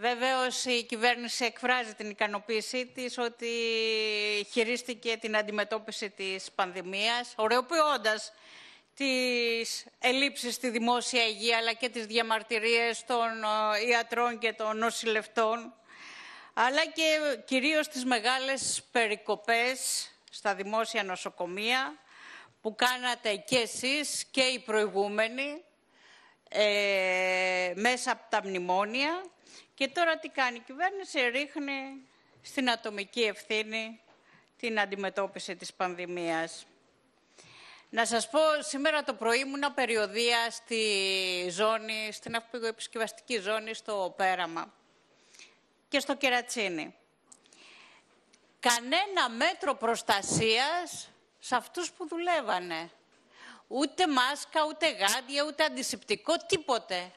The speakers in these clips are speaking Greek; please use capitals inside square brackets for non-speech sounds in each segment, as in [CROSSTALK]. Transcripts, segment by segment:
Βεβαίως η κυβέρνηση εκφράζει την ικανοποίησή της ότι χειρίστηκε την αντιμετώπιση της πανδημίας, ωρεοποιώντας τις ελλείψεις στη δημόσια υγεία αλλά και τις διαμαρτυρίες των ε, ιατρών και των νοσηλευτών αλλά και κυρίως τις μεγάλες περικοπές στα δημόσια νοσοκομεία που κάνατε και εσείς και οι προηγούμενοι ε, μέσα από τα μνημόνια και τώρα τι κάνει η κυβέρνηση, ρίχνει στην ατομική ευθύνη την αντιμετώπιση της πανδημίας. Να σας πω, σήμερα το πρωί ήμουνα περιοδία στη ζώνη, στην αυπηγοεπισκευαστική ζώνη, στο Πέραμα και στο Κερατσίνι. Κανένα μέτρο προστασίας σε αυτούς που δουλεύανε. Ούτε μάσκα, ούτε γάντια, ούτε αντισηπτικό, τίποτε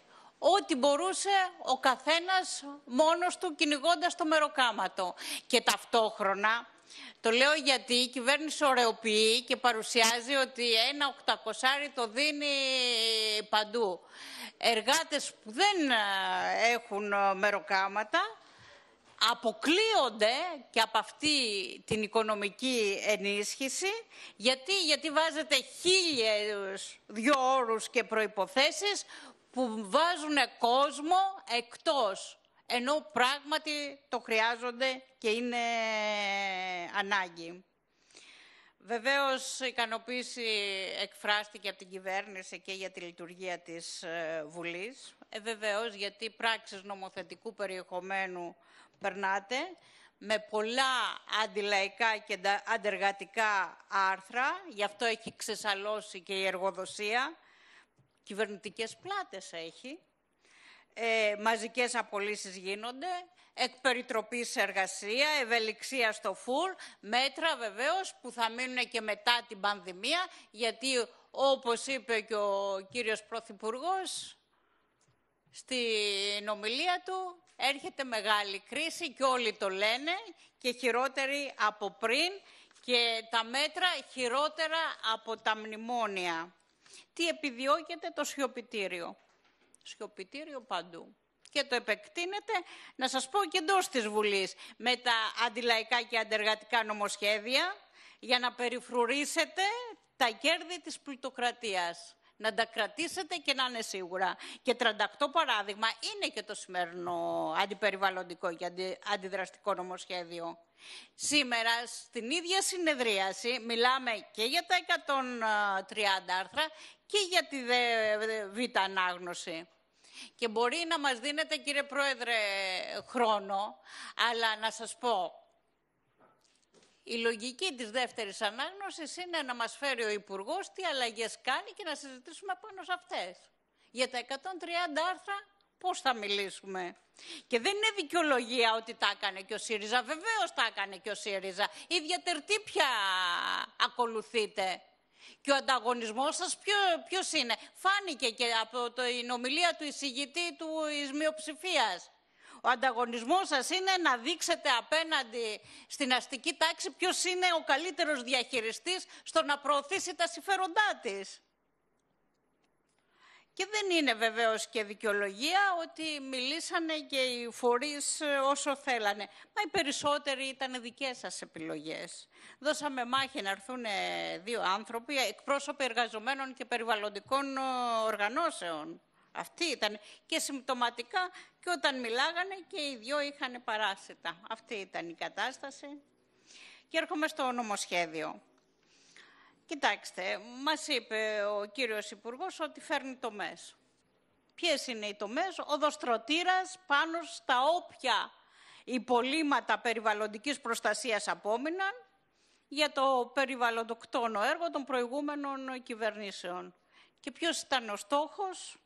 ό,τι μπορούσε ο καθένας μόνος του κυνηγώντας το μεροκάματο. Και ταυτόχρονα, το λέω γιατί η κυβέρνηση ωρεοποιεί και παρουσιάζει ότι ένα οκτακοσάρι το δίνει παντού. Εργάτες που δεν ε, έχουν ε, μεροκάματα αποκλείονται και από αυτή την οικονομική ενίσχυση γιατί, γιατί βάζετε χίλιες δυο όρους και προϋποθέσεις που βάζουν κόσμο εκτός, ενώ πράγματι το χρειάζονται και είναι ανάγκη. Βεβαίως, η ικανοποίηση εκφράστηκε από την κυβέρνηση και για τη λειτουργία της ε, Βουλής. Ε, βεβαίως, γιατί πράξεις νομοθετικού περιεχομένου περνάτε με πολλά αντιλαϊκά και αντεργατικά άρθρα. Γι' αυτό έχει ξεσαλώσει και η εργοδοσία κυβερνητικές πλάτες έχει, ε, μαζικές απολύσεις γίνονται, εκπεριτροπή εργασία, ευελιξία στο φουλ, μέτρα βεβαίως που θα μείνουν και μετά την πανδημία, γιατί όπως είπε και ο κύριος Πρωθυπουργός στην ομιλία του, έρχεται μεγάλη κρίση και όλοι το λένε και χειρότερη από πριν και τα μέτρα χειρότερα από τα μνημόνια τι επιδιώκεται το σιωπητήριο. Σιωπητήριο παντού. Και το επεκτείνεται, να σας πω και εντός της Βουλής, με τα αντιλαϊκά και αντεργατικά νομοσχέδια, για να περιφρουρήσετε τα κέρδη της πλουτοκρατίας να τα κρατήσετε και να είναι σίγουρα. Και 38 παράδειγμα είναι και το σημερινό αντιπεριβαλλοντικό και αντιδραστικό νομοσχέδιο. Σήμερα στην ίδια συνεδρίαση μιλάμε και για τα 130 άρθρα και για τη β' ανάγνωση. Και μπορεί να μας δίνετε, κύριε Πρόεδρε, χρόνο, αλλά να σας πω, η λογική της δεύτερης ανάγνωσης είναι να μας φέρει ο υπουργός τι αλλαγές κάνει και να συζητήσουμε πάνω σε αυτές. Για τα 130 άρθρα πώς θα μιλήσουμε. Και δεν είναι δικαιολογία ότι τα έκανε και ο ΣΥΡΙΖΑ. Βεβαίως τα έκανε και ο ΣΥΡΙΖΑ. Η διατερτή πια ακολουθείτε. Και ο ανταγωνισμός σας ποιο, ποιος είναι. Φάνηκε και από την ομιλία του εισηγητή του εις ο ανταγωνισμός σας είναι να δείξετε απέναντι στην αστική τάξη ποιος είναι ο καλύτερος διαχειριστής στο να προωθήσει τα συμφέροντά της. Και δεν είναι βεβαίως και δικαιολογία ότι μιλήσανε και οι φορείς όσο θέλανε. Μα οι περισσότεροι ήταν δικές σας επιλογές. Δώσαμε μάχη να έρθουν δύο άνθρωποι, εκπρόσωποι εργαζομένων και περιβαλλοντικών οργανώσεων. Αυτή ήταν και συμπτωματικά και όταν μιλάγανε και οι δυο είχαν παράσιτα. Αυτή ήταν η κατάσταση. Και έρχομαι στο νομοσχέδιο. Κοιτάξτε, μας είπε ο κύριος Υπουργός ότι φέρνει τομές. Ποιες είναι οι τομές? Οδοστρωτήρας πάνω στα όποια υπολείμματα περιβαλλοντικής προστασίας απόμειναν για το περιβαλλοντοκτόνο έργο των προηγούμενων κυβερνήσεων. Και ποιος ήταν ο στόχος?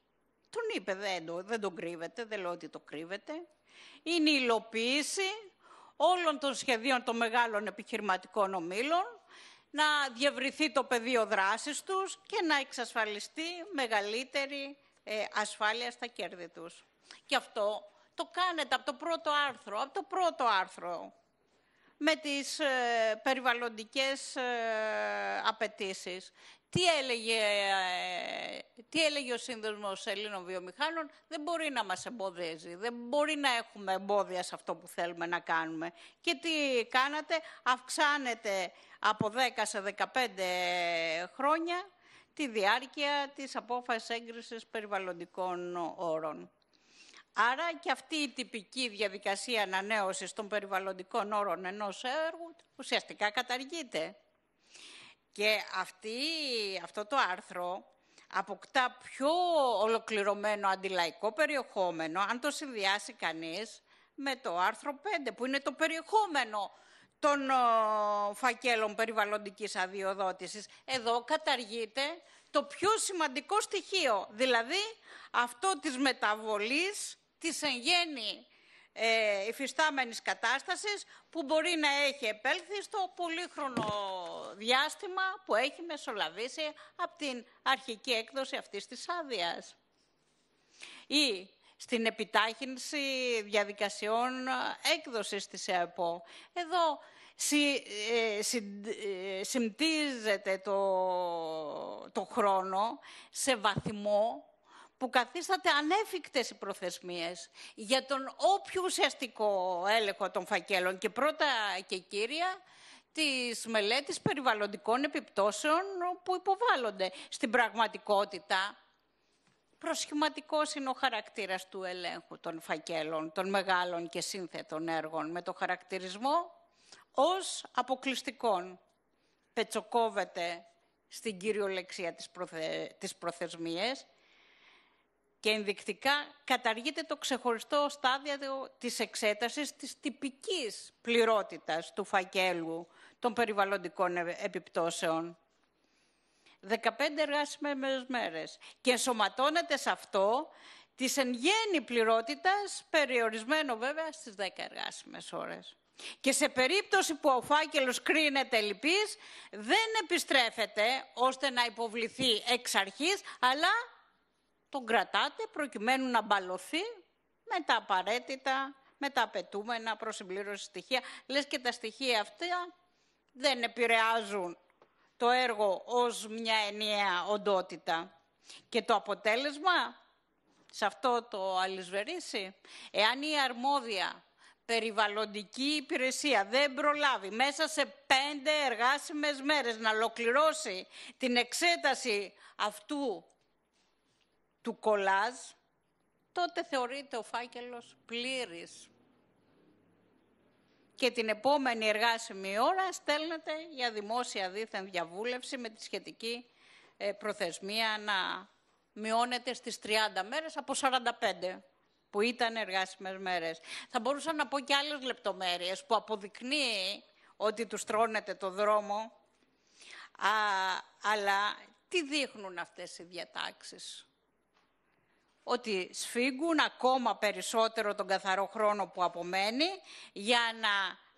Τον είπε, δεν, το, δεν τον κρύβεται, δεν λέω ότι το κρύβεται. Είναι η υλοποίηση όλων των σχεδίων των μεγάλων επιχειρηματικών ομήλων, να διευρυθεί το πεδίο δράσης τους και να εξασφαλιστεί μεγαλύτερη ε, ασφάλεια στα κέρδη τους. Και αυτό το κάνετε από το πρώτο άρθρο, από το πρώτο άρθρο, με τις ε, περιβαλλοντικές ε, απαιτήσεις. Ε, τι έλεγε, ο Σύνδεσμος Ελλήνων Βιομηχάνων, δεν μπορεί να μας εμποδίζει, δεν μπορεί να έχουμε εμπόδια σε αυτό που θέλουμε να κάνουμε. Και τι κάνατε, αυξάνετε από 10 σε 15 χρόνια τη διάρκεια της απόφασης έγκρισης περιβαλλοντικών όρων. Άρα και αυτή η τυπική διαδικασία ανανέωσης των περιβαλλοντικών όρων ενός έργου ουσιαστικά καταργείται. Και αυτή, αυτό το άρθρο αποκτά πιο ολοκληρωμένο αντιλαϊκό περιεχόμενο, αν το συνδυάσει κανείς με το άρθρο 5, που είναι το περιεχόμενο των ε, φακέλων περιβαλλοντικής αδειοδότησης. Εδώ καταργείται το πιο σημαντικό στοιχείο, δηλαδή αυτό της μεταβολής της εν γέννη ε, υφιστάμενης κατάστασης που μπορεί να έχει επέλθει στο πολύχρονο διάστημα που έχει μεσολαβήσει από την αρχική έκδοση αυτής της άδειας. Ή στην επιτάχυνση διαδικασιών έκδοσης της ΕΠΟ. Εδώ συ, ε, ε, το, χρόνο σε βαθμό που καθίσταται ανέφικτες οι προθεσμίες για τον όποιο ουσιαστικό έλεγχο των φακέλων. Και πρώτα και κύρια, της μελέτης περιβαλλοντικών επιπτώσεων που υποβάλλονται στην πραγματικότητα. Προσχηματικός είναι ο χαρακτήρας του ελέγχου των φακέλων, των μεγάλων και σύνθετων έργων, με το χαρακτηρισμό ως αποκλειστικών. Πετσοκόβεται στην κυριολεξία της, προθε... της προθεσμίας και ενδεικτικά καταργείται το ξεχωριστό στάδιο της εξέτασης της τυπικής πληρότητας του φακέλου των περιβαλλοντικών επιπτώσεων. 15 εργάσιμες μέρες. Και ενσωματώνεται σε αυτό της εν γέννη πληρότητας, περιορισμένο βέβαια στις 10 εργάσιμες ώρες. Και σε περίπτωση που ο φάκελος κρίνεται λυπής, δεν επιστρέφεται ώστε να υποβληθεί εξ αρχής, αλλά τον κρατάτε προκειμένου να μπαλωθεί με τα απαραίτητα, με τα απαιτούμενα προς συμπλήρωση στοιχεία. Λες και τα στοιχεία αυτά δεν επηρεάζουν το έργο ως μια ενιαία οντότητα. Και το αποτέλεσμα σε αυτό το αλυσβερίσι, εάν η αρμόδια περιβαλλοντική υπηρεσία δεν προλάβει μέσα σε πέντε εργάσιμες μέρες να ολοκληρώσει την εξέταση αυτού του κολάζ, τότε θεωρείται ο φάκελος πλήρης και την επόμενη εργάσιμη ώρα στέλνεται για δημόσια δίθεν διαβούλευση με τη σχετική ε, προθεσμία να μειώνεται στις 30 μέρες από 45 που ήταν εργάσιμες μέρες. Θα μπορούσα να πω και άλλες λεπτομέρειες που αποδεικνύει ότι τους τρώνεται το δρόμο, α, αλλά τι δείχνουν αυτές οι διατάξεις ότι σφίγγουν ακόμα περισσότερο τον καθαρό χρόνο που απομένει για να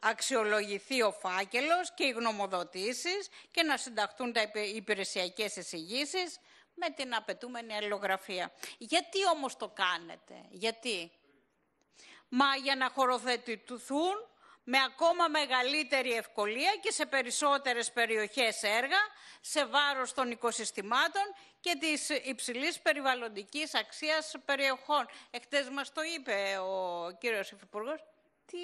αξιολογηθεί ο φάκελος και οι γνωμοδοτήσεις και να συνταχθούν τα υπηρεσιακές εισηγήσεις με την απαιτούμενη αλληλογραφία. Γιατί όμως το κάνετε, γιατί. Μα για να χωροθετηθούν με ακόμα μεγαλύτερη ευκολία και σε περισσότερες περιοχές έργα, σε βάρος των οικοσυστημάτων και της υψηλής περιβαλλοντικής αξίας περιοχών. Εχθές μας το είπε ο κύριος Υφυπουργός. Τι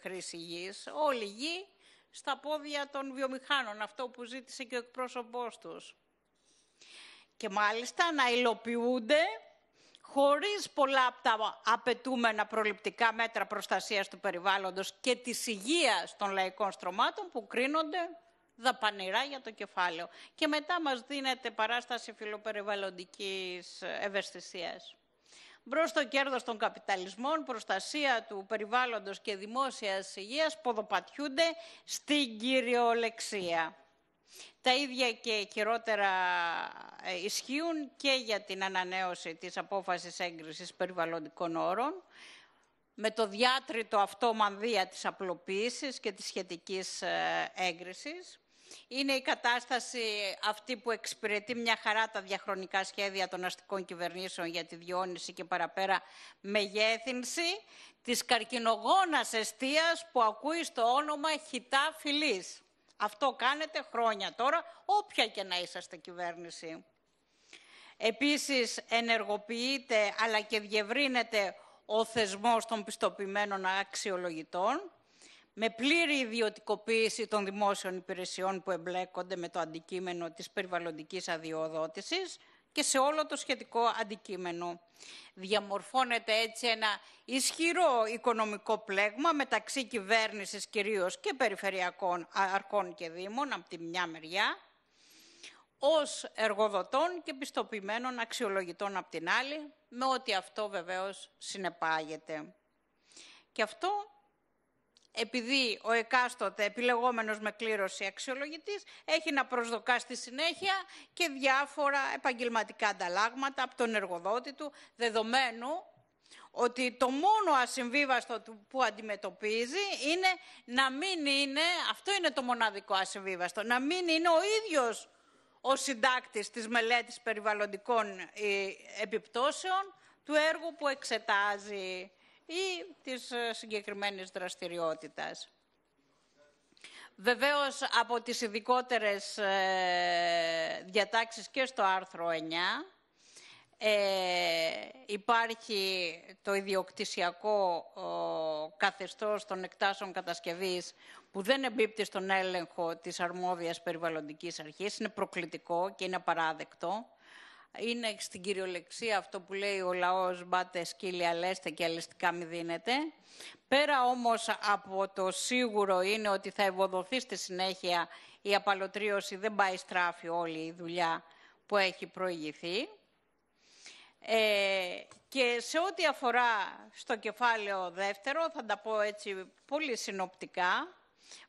χρήση γης, όλη γη στα πόδια των βιομηχάνων, αυτό που ζήτησε και ο εκπρόσωπός τους. Και μάλιστα να υλοποιούνται χωρίς πολλά από τα απαιτούμενα προληπτικά μέτρα προστασίας του περιβάλλοντος και της υγείας των λαϊκών στρωμάτων που κρίνονται δαπανηρά για το κεφάλαιο. Και μετά μας δίνεται παράσταση φιλοπεριβαλλοντικής ευαισθησίας. Μπρος στο κέρδος των καπιταλισμών, προστασία του περιβάλλοντος και δημόσιας υγείας ποδοπατιούνται στην κυριολεξία. Τα ίδια και χειρότερα ε, ισχύουν και για την ανανέωση της απόφασης έγκρισης περιβαλλοντικών όρων, με το διάτριτο αυτό μανδύα της απλοποίησης και της σχετικής ε, έγκρισης. Είναι η κατάσταση αυτή που εξυπηρετεί μια χαρά τα διαχρονικά σχέδια των αστικών κυβερνήσεων για τη διόνυση και παραπέρα μεγέθυνση της καρκινογόνας εστίας που ακούει στο όνομα χιτά φυλής. Αυτό κάνετε χρόνια τώρα, όποια και να είσαστε κυβέρνηση. Επίσης, ενεργοποιείται αλλά και διευρύνεται ο θεσμός των πιστοποιημένων αξιολογητών με πλήρη ιδιωτικοποίηση των δημόσιων υπηρεσιών που εμπλέκονται με το αντικείμενο της περιβαλλοντικής αδειοδότησης, και σε όλο το σχετικό αντικείμενο. Διαμορφώνεται έτσι ένα ισχυρό οικονομικό πλέγμα μεταξύ κυβέρνησης κυρίως και περιφερειακών αρχών και δήμων από τη μια μεριά, ως εργοδοτών και πιστοποιημένων αξιολογητών από την άλλη, με ό,τι αυτό βεβαίως συνεπάγεται. Και αυτό επειδή ο εκάστοτε επιλεγόμενος με κλήρωση αξιολογητής έχει να προσδοκά στη συνέχεια και διάφορα επαγγελματικά ανταλλάγματα από τον εργοδότη του, δεδομένου ότι το μόνο ασυμβίβαστο που αντιμετωπίζει είναι να μην είναι, αυτό είναι το μοναδικό ασυμβίβαστο, να μην είναι ο ίδιος ο συντάκτης της μελέτης περιβαλλοντικών ε, επιπτώσεων του έργου που εξετάζει ή της ε, συγκεκριμένης δραστηριότητας. Βεβαίως, από τις ειδικότερες ε, διατάξεις και στο άρθρο 9, ε, υπάρχει το ιδιοκτησιακό ο, καθεστώς των εκτάσεων κατασκευής που δεν εμπίπτει στον έλεγχο της αρμόδιας περιβαλλοντικής αρχής. Είναι προκλητικό και είναι απαράδεκτο είναι στην κυριολεξία αυτό που λέει ο λαός «Μπάτε σκύλια, λέστε και αλεστικά μη δίνετε». Πέρα όμως από το σίγουρο είναι ότι θα ευοδοθεί στη συνέχεια η απαλωτρίωση, δεν πάει στράφη όλη η δουλειά που έχει προηγηθεί. Ε, και σε ό,τι αφορά στο κεφάλαιο δεύτερο, θα τα πω έτσι πολύ συνοπτικά,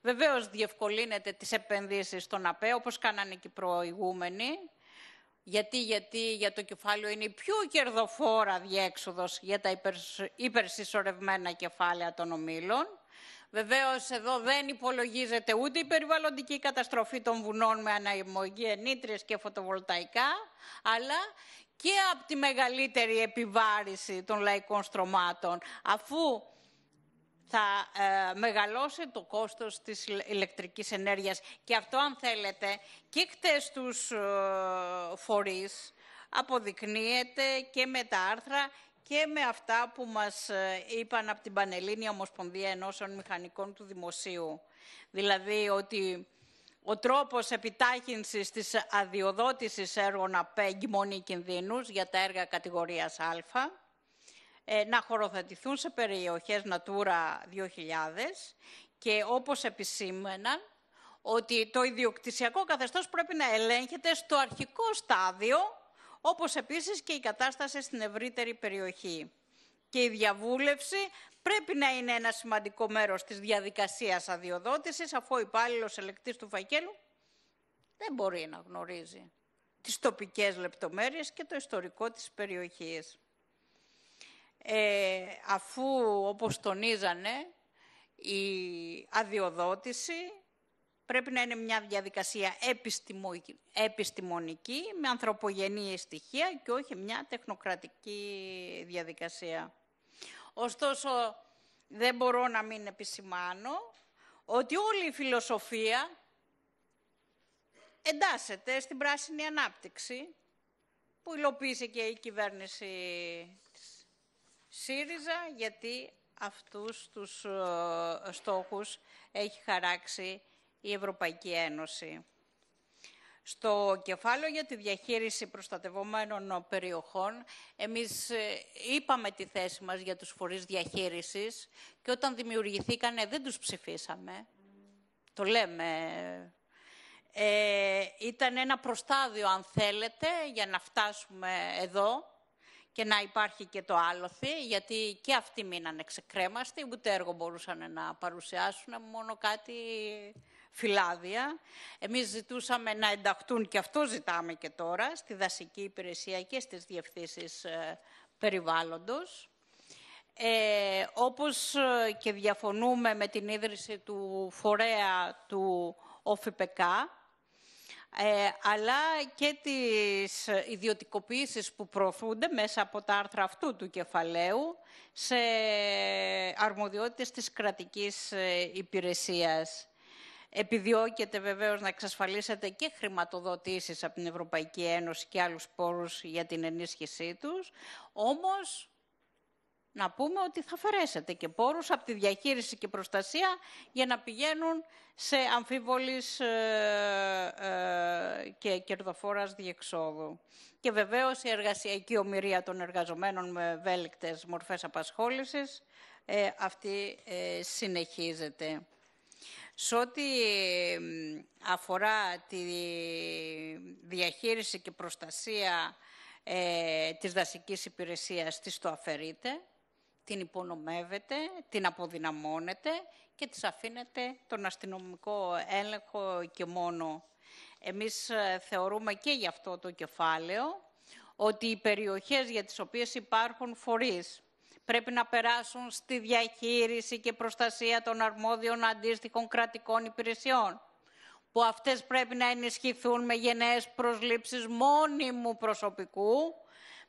βεβαίως διευκολύνεται τις επενδύσεις στον ΑΠΕ, όπως κάνανε και οι προηγούμενοι, γιατί, γιατί για το κεφάλαιο είναι η πιο κερδοφόρα διέξοδος για τα υπερσυσσωρευμένα κεφάλαια των ομήλων. Βεβαίως εδώ δεν υπολογίζεται ούτε η περιβαλλοντική καταστροφή των βουνών με αναημογή ενήτριες και φωτοβολταϊκά, αλλά και από τη μεγαλύτερη επιβάρηση των λαϊκών στρωμάτων, αφού θα ε, μεγαλώσει το κόστος της ηλεκτρικής ενέργειας. Και αυτό, αν θέλετε, και χτες τους ε, φορείς αποδεικνύεται και με τα άρθρα και με αυτά που μας ε, είπαν από την Πανελλήνια Ομοσπονδία Ενώσεων Μηχανικών του Δημοσίου. Δηλαδή ότι ο τρόπος επιτάχυνσης της αδειοδότησης έργων απέγγιμονη κινδύνους για τα έργα κατηγορίας Α ε, να χωροθετηθούν σε περιοχές Natura 2000 και όπως επισήμεναν ότι το ιδιοκτησιακό καθεστώς πρέπει να ελέγχεται στο αρχικό στάδιο, όπως επίσης και η κατάσταση στην ευρύτερη περιοχή. Και η διαβούλευση πρέπει να είναι ένα σημαντικό μέρος της διαδικασίας αδειοδότησης, αφού ο υπάλληλος ελεκτής του φακέλου δεν μπορεί να γνωρίζει τις τοπικές λεπτομέρειες και το ιστορικό της περιοχής. Ε, αφού, όπως τονίζανε, η αδειοδότηση πρέπει να είναι μια διαδικασία επιστημονική, με ανθρωπογενή στοιχεία και όχι μια τεχνοκρατική διαδικασία. Ωστόσο, δεν μπορώ να μην επισημάνω ότι όλη η φιλοσοφία εντάσσεται στην πράσινη ανάπτυξη που υλοποίησε και η κυβέρνηση ΣΥΡΙΖΑ γιατί αυτούς τους ε, στόχους έχει χαράξει η Ευρωπαϊκή Ένωση. Στο κεφάλαιο για τη διαχείριση προστατευόμενων περιοχών, εμείς ε, είπαμε τη θέση μας για τους φορείς διαχείρισης και όταν δημιουργηθήκανε δεν τους ψηφίσαμε. Το λέμε. Ε, ήταν ένα προστάδιο, αν θέλετε, για να φτάσουμε εδώ και να υπάρχει και το άλοθη, γιατί και αυτοί μείνανε ξεκρέμαστοι, ούτε έργο μπορούσαν να παρουσιάσουν, μόνο κάτι φυλάδια. Εμείς ζητούσαμε να ενταχτούν, και αυτό ζητάμε και τώρα, στη δασική υπηρεσία και στις διευθύνσεις ε, περιβάλλοντος. Ε, όπως ε, και διαφωνούμε με την ίδρυση του φορέα του ΟΦΙΠΕΚΑ, ε, αλλά και τις ιδιωτικοποίησεις που προωθούνται μέσα από τα άρθρα αυτού του κεφαλαίου σε αρμοδιότητες της κρατικής ε, υπηρεσίας. Επιδιώκεται βεβαίως να εξασφαλίσετε και χρηματοδοτήσεις από την Ευρωπαϊκή Ένωση και άλλους πόρους για την ενίσχυσή τους, όμως να πούμε ότι θα αφαιρέσετε και πόρους από τη διαχείριση και προστασία για να πηγαίνουν σε αμφίβολης ε, ε, και κερδοφόρας διεξόδου. Και βεβαίως η εργασιακή ομοιρία των εργαζομένων με βέλικτες μορφές απασχόλησης ε, αυτή συνεχίζεται. Σε ό,τι αφορά τη διαχείριση και προστασία της δασικής υπηρεσίας, της το αφαιρείται την υπονομεύεται, την αποδυναμώνετε και της αφήνεται τον αστυνομικό έλεγχο και μόνο. Εμείς ε, θεωρούμε και γι' αυτό το κεφάλαιο ότι οι περιοχές για τις οποίες υπάρχουν φορείς πρέπει να περάσουν στη διαχείριση και προστασία των αρμόδιων αντίστοιχων κρατικών υπηρεσιών που αυτές πρέπει να ενισχυθούν με γενναίες προσλήψεις μόνιμου προσωπικού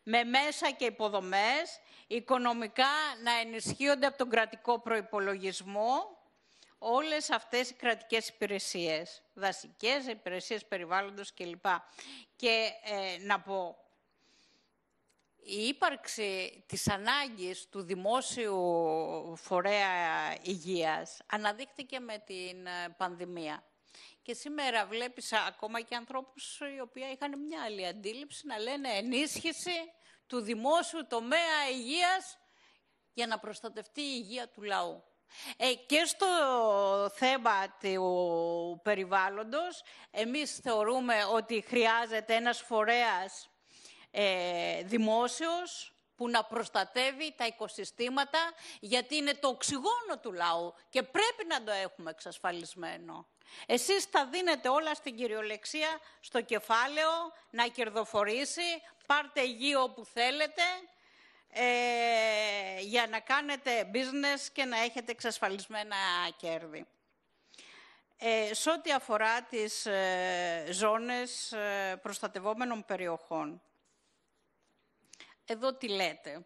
με μέσα και υποδομές, οικονομικά να ενισχύονται από τον κρατικό προϋπολογισμό όλες αυτές οι κρατικές υπηρεσίες, δασικές, υπηρεσίες περιβάλλοντος κλπ. Και ε, να πω, η ύπαρξη της ανάγκης του δημόσιου φορέα υγείας αναδείχθηκε με την ε, πανδημία. Και σήμερα βλέπεις ακόμα και ανθρώπους οι οποίοι είχαν μια άλλη αντίληψη να λένε ενίσχυση του δημόσιου τομέα υγείας για να προστατευτεί η υγεία του λαού. Ε, και στο θέμα του περιβάλλοντος, εμείς θεωρούμε ότι χρειάζεται ένας φορέας ε, δημόσιος, που να προστατεύει τα οικοσυστήματα, γιατί είναι το οξυγόνο του λαού και πρέπει να το έχουμε εξασφαλισμένο. Εσείς τα δίνετε όλα στην κυριολεξία, στο κεφάλαιο, να κερδοφορήσει, πάρτε γη όπου θέλετε, ε, για να κάνετε business και να έχετε εξασφαλισμένα κέρδη. Ε, σε ό,τι αφορά τις ε, ζώνες ε, προστατευόμενων περιοχών, εδώ τι λέτε.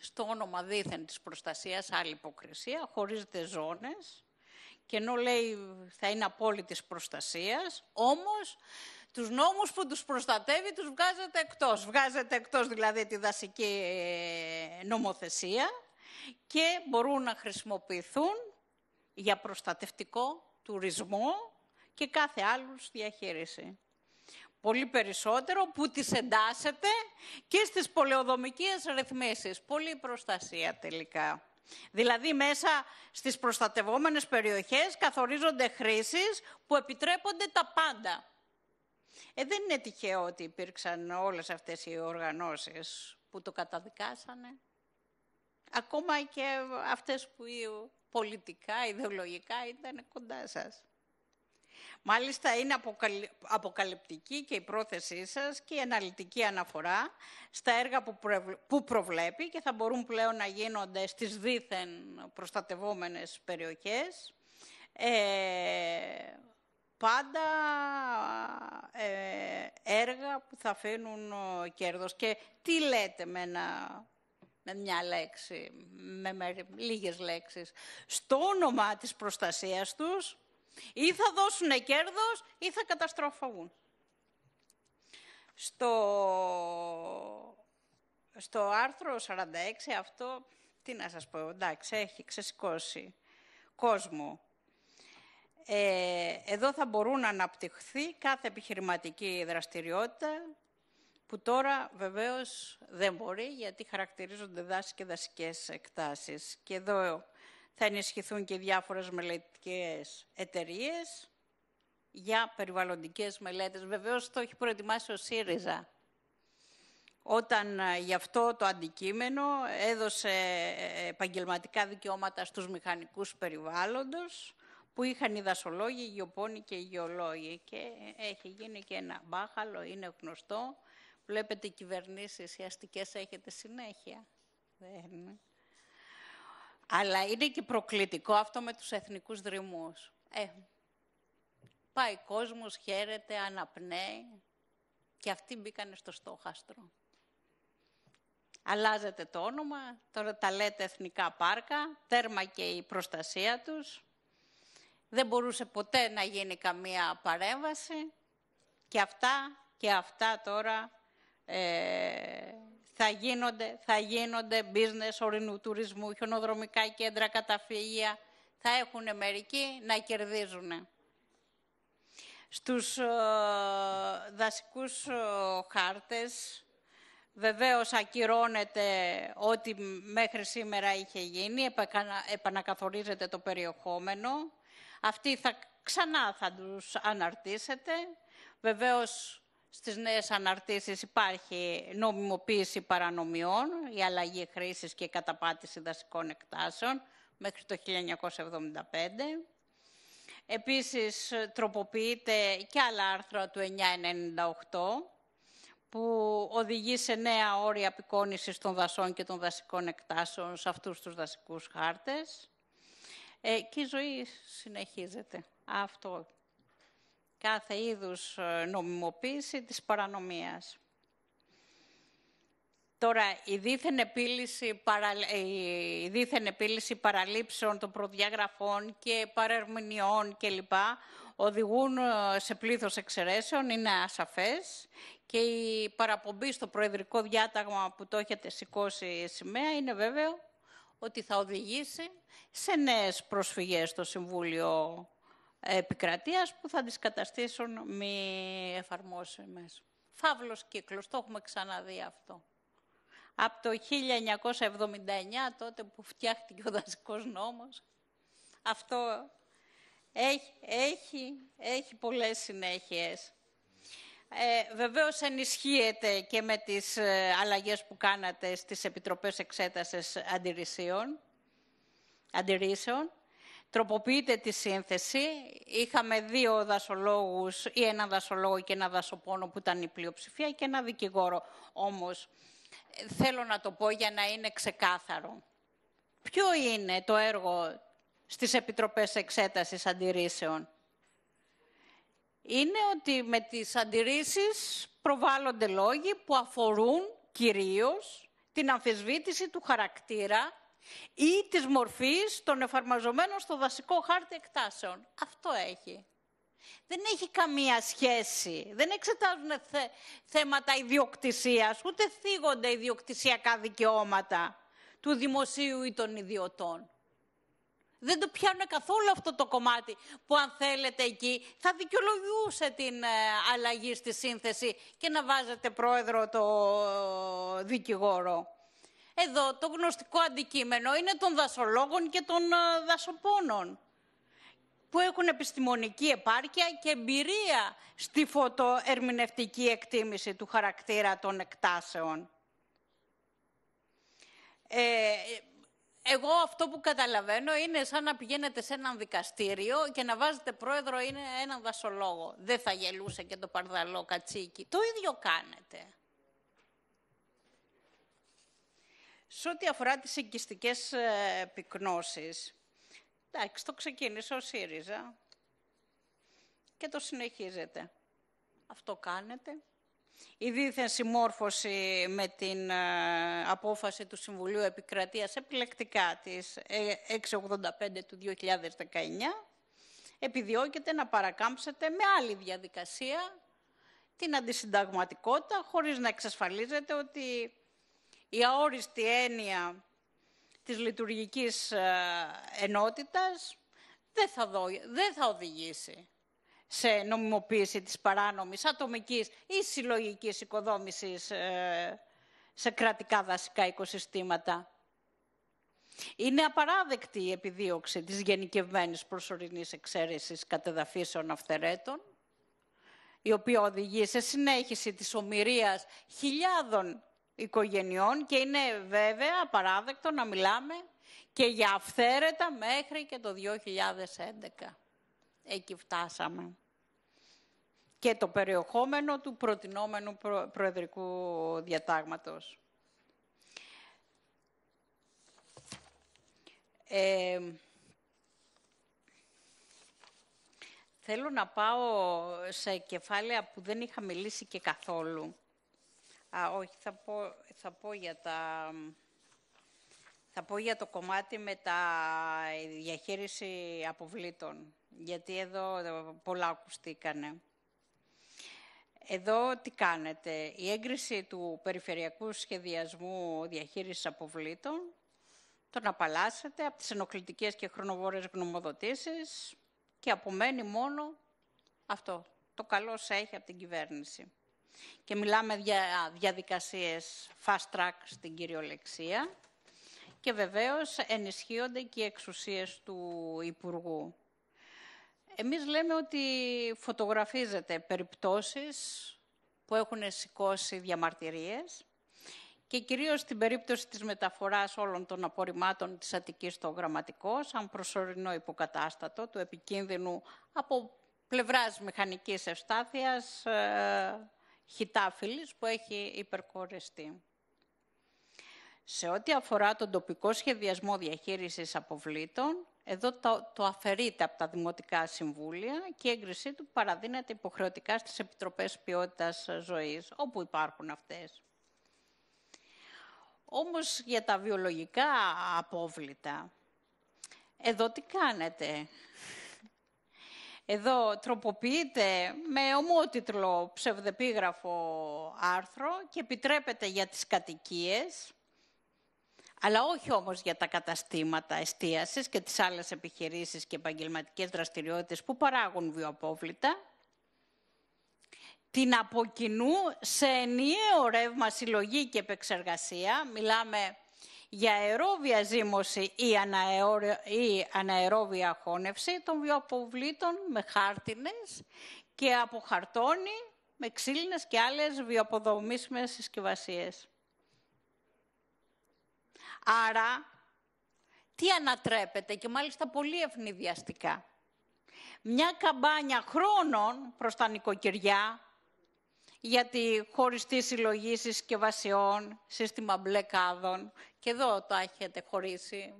Στο όνομα δήθεν της προστασίας, άλλη υποκρισία, χωρίζεται ζώνες και ενώ λέει θα είναι απόλυτης προστασίας, όμως τους νόμους που τους προστατεύει τους βγάζετε εκτός. Βγάζετε εκτός δηλαδή τη δασική ε, νομοθεσία και μπορούν να χρησιμοποιηθούν για προστατευτικό τουρισμό και κάθε άλλους διαχείριση πολύ περισσότερο, που τις εντάσσεται και στις πολεοδομικές ρυθμίσεις. Πολύ προστασία τελικά. Δηλαδή μέσα στις προστατευόμενες περιοχές καθορίζονται χρήσεις που επιτρέπονται τα πάντα. Ε, δεν είναι τυχαίο ότι υπήρξαν όλες αυτές οι οργανώσεις που το καταδικάσανε. Ακόμα και αυτές που πολιτικά, ιδεολογικά ήταν κοντά σας. Μάλιστα είναι αποκαλυπτική και η πρόθεσή σας και η αναλυτική αναφορά στα έργα που προβλέπει και θα μπορούν πλέον να γίνονται στις δίθεν προστατευόμενες περιοχές. Ε, πάντα ε, έργα που θα φέρουν ε, κέρδος. Και τι λέτε με, ένα, μια λέξη, με, με λίγες λέξεις. Στο όνομα της προστασίας τους ή θα δώσουν κέρδος ή θα καταστροφαγούν. Στο, στο άρθρο 46 αυτό, τι να σας πω, εντάξει, έχει ξεσηκώσει κόσμο. Ε, εδώ θα μπορούν να αναπτυχθεί κάθε επιχειρηματική δραστηριότητα, που τώρα βεβαίως δεν μπορεί, γιατί χαρακτηρίζονται δάση και δασικές εκτάσεις. Και εδώ θα ενισχυθούν και διάφορες μελετικές εταιρείες για περιβαλλοντικές μελέτες. Βεβαίως το έχει προετοιμάσει ο ΣΥΡΙΖΑ. Όταν ε, γι' αυτό το αντικείμενο έδωσε ε, επαγγελματικά δικαιώματα στους μηχανικούς περιβάλλοντος, που είχαν οι δασολόγοι, οι γεωπόνοι και οι γεωλόγοι. Και ε, έχει γίνει και ένα μπάχαλο, είναι γνωστό. Βλέπετε κυβερνήσεις οι αστικές έχετε συνέχεια. Δεν αλλά είναι και προκλητικό αυτό με τους εθνικούς δρυμούς. Ε, πάει κόσμος, χαίρεται, αναπνέει και αυτοί μπήκανε στο στόχαστρο. Αλλάζεται το όνομα, τώρα τα λέτε εθνικά πάρκα, τέρμα και η προστασία τους. Δεν μπορούσε ποτέ να γίνει καμία παρέμβαση και αυτά και αυτά τώρα ε, θα γίνονται, θα γίνονται business ορεινού τουρισμού, χιονοδρομικά κέντρα καταφυγία, θα έχουν μερικοί να κερδίζουν. Στους ε, δασικούς ε, χάρτες βεβαίως ακυρώνεται ό,τι μέχρι σήμερα είχε γίνει, επανακαθορίζεται το περιεχόμενο. Αυτοί θα, ξανά θα τους αναρτήσετε. Βεβαίως στις νέες αναρτήσεις υπάρχει νομιμοποίηση παρανομιών, η αλλαγή χρήσης και η καταπάτηση δασικών εκτάσεων μέχρι το 1975. Επίσης, τροποποιείται και άλλα άρθρα του 998, που οδηγεί σε νέα όρια απεικόνησης των δασών και των δασικών εκτάσεων σε αυτούς τους δασικούς χάρτες. Ε, και η ζωή συνεχίζεται. Αυτό κάθε είδους ε, νομιμοποίηση της παρανομίας. Τώρα, η δίθεν επίλυση, η δίθεν επίλυση παραλήψεων των προδιαγραφών και παρερμηνιών κλπ. οδηγούν ε, σε πλήθος εξαιρέσεων, είναι ασαφές και η παραπομπή στο προεδρικό διάταγμα που το έχετε σηκώσει σημαία είναι βέβαιο ότι θα οδηγήσει σε νέες προσφυγές στο Συμβούλιο επικρατείας που θα τις καταστήσουν μη εφαρμόσιμες. Φαύλος κύκλος, το έχουμε ξαναδεί αυτό. Από το 1979, τότε που φτιάχτηκε ο δασικός νόμος, αυτό έχει, έχει, έχει πολλές συνέχειες. Ε, βεβαίως ενισχύεται και με τις ε, αλλαγές που κάνατε στις Επιτροπές Εξέτασης αντιρρήσεων. Αντιρρήσεων τροποποιείται τη σύνθεση. Είχαμε δύο δασολόγους ή ένα δασολόγο και ένα δασοπόνο που ήταν η πλειοψηφία και ένα δικηγόρο. Όμως, θέλω να το πω για να είναι ξεκάθαρο. Ποιο είναι το έργο στις Επιτροπές Εξέτασης Αντιρρήσεων. Είναι ότι με τις αντιρρήσεις προβάλλονται λόγοι που αφορούν κυρίως την αμφισβήτηση του χαρακτήρα ή της μορφής των εφαρμοζομένων στο δασικό χάρτη εκτάσεων. Αυτό έχει. Δεν έχει καμία σχέση. Δεν εξετάζουν θέματα ιδιοκτησίας, ούτε θίγονται ιδιοκτησιακά δικαιώματα του δημοσίου ή των ιδιωτών. Δεν το πιάνουν καθόλου αυτό το κομμάτι που αν θέλετε εκεί θα δικαιολογούσε την ε, αλλαγή στη σύνθεση και να βάζετε πρόεδρο το ε, δικηγόρο. Εδώ το γνωστικό αντικείμενο είναι των δασολόγων και των ε, δασοπόνων που έχουν επιστημονική επάρκεια και εμπειρία στη φωτοερμηνευτική εκτίμηση του χαρακτήρα των εκτάσεων. Ε, εγώ αυτό που καταλαβαίνω είναι σαν να πηγαίνετε σε ένα δικαστήριο και να βάζετε πρόεδρο είναι έναν δασολόγο. Δεν θα γελούσε και το παρδαλό κατσίκι. Το ίδιο κάνετε. Σε ό,τι αφορά τις εγκυστικές επικνώσεις. εντάξει, το ξεκίνησε ο ΣΥΡΙΖΑ και το συνεχίζεται. Αυτό κάνετε. Η δίθεν συμμόρφωση με την ε, απόφαση του Συμβουλίου Επικρατείας επιλεκτικά της 685 ε, του 2019 επιδιώκεται να παρακάμψετε με άλλη διαδικασία την αντισυνταγματικότητα χωρίς να εξασφαλίζεται ότι η αόριστη έννοια της λειτουργικής ε, ενότητας δεν θα, δω, οδηγήσει σε νομιμοποίηση της παράνομης ατομικής ή συλλογικής οικοδόμησης ε, σε κρατικά δασικά οικοσυστήματα. Είναι απαράδεκτη η επιδίωξη της γενικευμένης προσωρινής εξαίρεσης κατεδαφίσεων αυθαιρέτων, η οποία οδηγεί σε συνέχιση της γενικευμενης προσωρινης εξαιρεσης κατεδαφισεων αυθερετων η οποια χιλιάδων οικογενειών και είναι βέβαια απαράδεκτο να μιλάμε και για αυθαίρετα μέχρι και το 2011. Εκεί φτάσαμε. Και το περιεχόμενο του προτινόμενου προεδρικού διατάγματος. θέλω να πάω σε κεφάλαια που δεν είχα μιλήσει και καθόλου. Α, όχι, θα πω, θα πω για τα... Θα πω για το κομμάτι με τα ε, διαχείριση αποβλήτων, γιατί εδώ ε, πολλά ακουστήκανε. Εδώ τι κάνετε. Η έγκριση του Περιφερειακού Σχεδιασμού Διαχείρισης Αποβλήτων τον απαλλάσσετε από τις ενοχλητικές και χρονοβόρες γνωμοδοτήσεις και απομένει μόνο αυτό. Το καλό σε έχει από την κυβέρνηση. Και μιλάμε για διαδικασίες fast track στην κυριολεξία. Και βεβαίως ενισχύονται και οι εξουσίες του Υπουργού. Εμείς λέμε ότι φωτογραφίζεται περιπτώσεις που έχουν σηκώσει διαμαρτυρίες και κυρίως στην περίπτωση της μεταφοράς όλων των απορριμμάτων της Αττικής στο Γραμματικό, σαν προσωρινό υποκατάστατο του επικίνδυνου από πλευράς μηχανικής ευστάθειας ε, χιτάφυλλης που έχει υπερκόρεστη. Σε ό,τι αφορά τον τοπικό σχεδιασμό διαχείρισης αποβλήτων, εδώ το, το αφαιρείται από τα Δημοτικά Συμβούλια και η έγκρισή του παραδίνεται υποχρεωτικά στις Επιτροπές Ποιότητας Ζωής, όπου υπάρχουν αυτές. Όμως για τα βιολογικά απόβλητα, εδώ τι κάνετε. Εδώ τροποποιείται με ομότιτλο ψευδεπίγραφο άρθρο και επιτρέπεται για τις κατοικίες, αλλά όχι όμως για τα καταστήματα εστίασης και τις άλλες επιχειρήσεις και επαγγελματικές δραστηριότητες που παράγουν βιοαπόβλητα, την αποκοινού σε ενιαίο ρεύμα συλλογή και επεξεργασία. Μιλάμε για αερόβια ζύμωση ή, αναερό... ή αναερόβια χώνευση των βιοποβλήτων με χάρτινες και από χαρτόνι με ξύλινες και άλλες βιοποδομήσιμες συσκευασίες. Άρα, τι ανατρέπεται και μάλιστα πολύ ευνηδιαστικά. Μια καμπάνια χρόνων προς τα νοικοκυριά για τη χωριστή συλλογή συσκευασιών, σύστημα μπλε κάδων. Και εδώ το έχετε χωρίσει.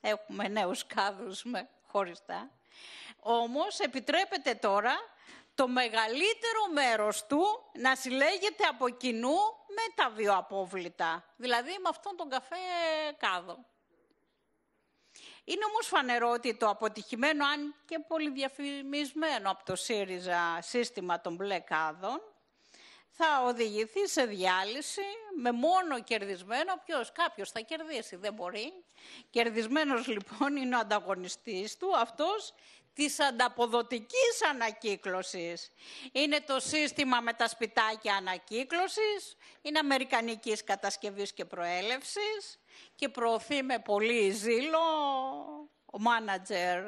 Έχουμε νέους κάδους με χωριστά. Όμως επιτρέπεται τώρα το μεγαλύτερο μέρος του να συλλέγεται από κοινού με τα βιοαπόβλητα. Δηλαδή με αυτόν τον καφέ κάδο. Είναι όμως φανερό ότι το αποτυχημένο, αν και πολύ διαφημισμένο από το ΣΥΡΙΖΑ σύστημα των μπλε κάδων, θα οδηγηθεί σε διάλυση με μόνο κερδισμένο. Ποιος, κάποιος θα κερδίσει, δεν μπορεί. Κερδισμένος λοιπόν είναι ο ανταγωνιστής του, αυτός της ανταποδοτικής ανακύκλωσης. Είναι το σύστημα με τα σπιτάκια ανακύκλωσης, είναι αμερικανικής κατασκευής και προέλευσης, και προωθεί με πολύ ζήλο ο μάνατζερ,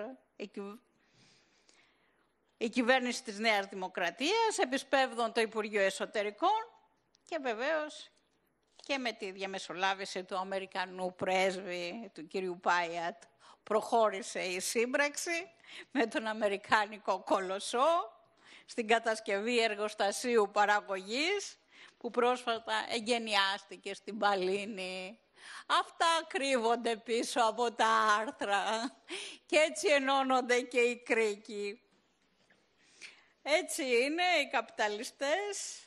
η κυβέρνηση της Νέας Δημοκρατίας, επισπεύδων το Υπουργείο Εσωτερικών και βεβαίως και με τη διαμεσολάβηση του Αμερικανού πρέσβη, του κυρίου Πάιατ, προχώρησε η σύμπραξη με τον Αμερικάνικο Κολοσσό στην κατασκευή εργοστασίου παραγωγής που πρόσφατα εγγενιάστηκε στην Παλίνη Αυτά κρύβονται πίσω από τα άρθρα και έτσι ενώνονται και οι κρίκοι. Έτσι είναι οι καπιταλιστές,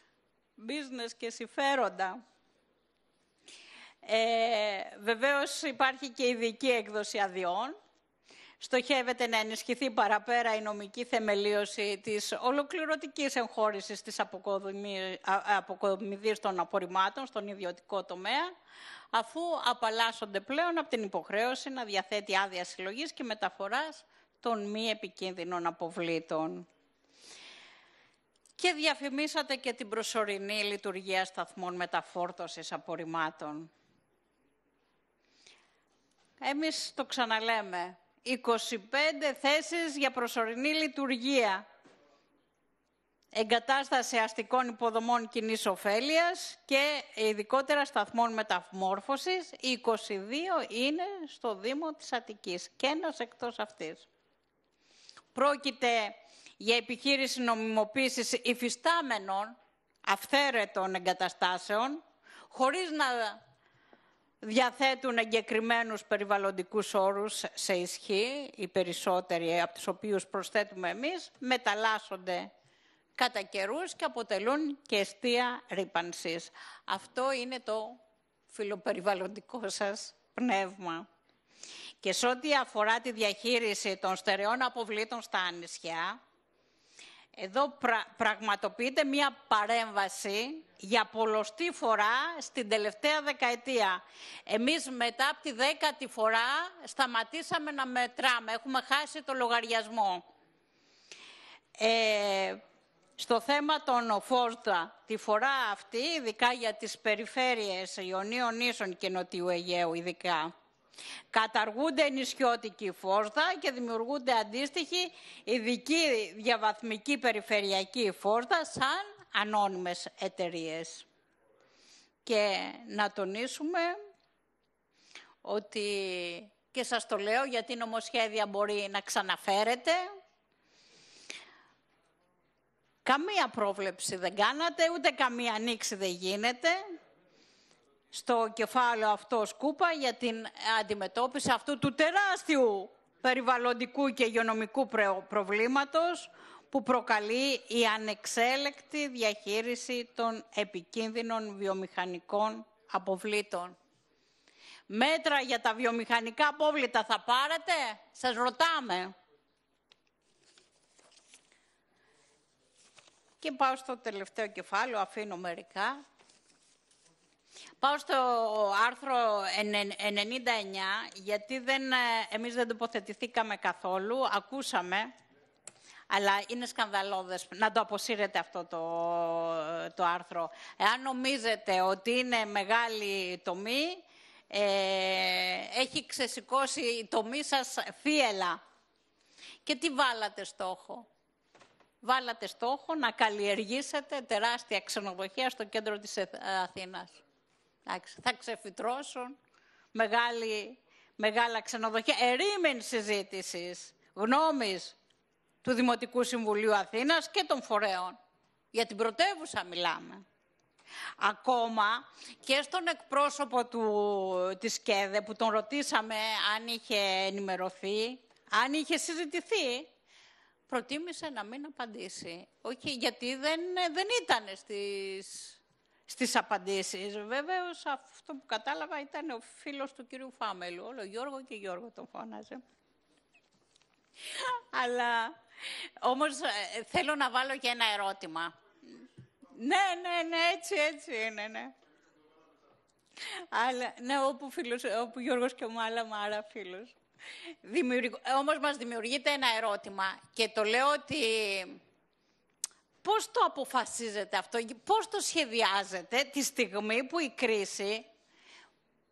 business και συμφέροντα. Ε, βεβαίως υπάρχει και ειδική έκδοση αδειών. Στοχεύεται να ενισχυθεί παραπέρα η νομική θεμελίωση της ολοκληρωτικής εγχώρησης της αποκομιδής των απορριμμάτων στον ιδιωτικό τομέα, αφού απαλλάσσονται πλέον από την υποχρέωση να διαθέτει άδεια συλλογής και μεταφοράς των μη επικίνδυνων αποβλήτων. Και διαφημίσατε και την προσωρινή λειτουργία σταθμών μεταφόρτωσης απορριμμάτων. Εμείς το ξαναλέμε, 25 θέσεις για προσωρινή λειτουργία εγκατάσταση αστικών υποδομών κοινής ωφέλειας και ειδικότερα σταθμών Οι 22 είναι στο Δήμο της Αττικής και ένα εκτός αυτής. Πρόκειται για επιχείρηση νομιμοποίησης υφιστάμενων αυθαίρετων εγκαταστάσεων, χωρίς να διαθέτουν εγκεκριμένους περιβαλλοντικούς όρους σε ισχύ, οι περισσότεροι από τους οποίους προσθέτουμε εμείς, μεταλλάσσονται κατά καιρούς και αποτελούν και αιστεία ρήπανσης. Αυτό είναι το φιλοπεριβαλλοντικό σας πνεύμα. Και σε ό,τι αφορά τη διαχείριση των στερεών αποβλήτων στα νησιά, εδώ πραγματοποιείται μία παρέμβαση για πολλωστή φορά στην τελευταία δεκαετία. Εμείς μετά από τη δέκατη φορά σταματήσαμε να μετράμε. Έχουμε χάσει το λογαριασμό. Ε, στο θέμα των φόρτα, τη φορά αυτή, ειδικά για τις περιφέρειες Ιωνίων Ίσων και Νοτιού Αιγαίου ειδικά, καταργούνται νησιώτικοι φόρτα και δημιουργούνται αντίστοιχοι ειδικοί διαβαθμικοί περιφερειακοί φόρτα σαν ανώνυμες εταιρείες. Και να τονίσουμε ότι, και σας το λέω γιατί νομοσχέδια μπορεί να ξαναφέρεται, Καμία πρόβλεψη δεν κάνατε, ούτε καμία ανοίξη δεν γίνεται στο κεφάλαιο αυτό σκούπα για την αντιμετώπιση αυτού του τεράστιου περιβαλλοντικού και υγειονομικού προβλήματος που προκαλεί η ανεξέλεκτη διαχείριση των επικίνδυνων βιομηχανικών αποβλήτων. Μέτρα για τα βιομηχανικά απόβλητα θα πάρετε, σας ρωτάμε. Και πάω στο τελευταίο κεφάλαιο, αφήνω μερικά. Πάω στο άρθρο 99, γιατί δεν, ε, εμείς δεν τοποθετηθήκαμε καθόλου, ακούσαμε, αλλά είναι σκανδαλώδες να το αποσύρετε αυτό το, το άρθρο. Εάν νομίζετε ότι είναι μεγάλη τομή, ε, έχει ξεσηκώσει η τομή σας φίελα. Και τι βάλατε στόχο βάλατε στόχο να καλλιεργήσετε τεράστια ξενοδοχεία στο κέντρο της Αθήνας. Θα ξεφυτρώσουν μεγάλη, μεγάλα ξενοδοχεία. Ερήμενη συζήτησης γνώμης του Δημοτικού Συμβουλίου Αθήνας και των φορέων. Για την πρωτεύουσα μιλάμε. Ακόμα και στον εκπρόσωπο του, της ΚΕΔΕ που τον ρωτήσαμε αν είχε ενημερωθεί, αν είχε συζητηθεί προτίμησε να μην απαντήσει. Όχι, γιατί δεν, δεν ήταν στις, στις απαντήσεις. Βέβαιως αυτό που κατάλαβα ήταν ο φίλος του κυρίου Φάμελου. Όλο Γιώργο και Γιώργο τον φώναζε. Αλλά όμως ε, θέλω να βάλω και ένα ερώτημα. Ναι, ναι, ναι, έτσι, έτσι είναι, ναι. Αλλά, ναι, όπου, φίλος, όπου Γιώργος και ο Μάλα Μάρα φίλος. Δημιουργ... Ε, όμως μας δημιουργείται ένα ερώτημα και το λέω ότι πώς το αποφασίζετε αυτό, πώς το σχεδιάζετε τη στιγμή που η κρίση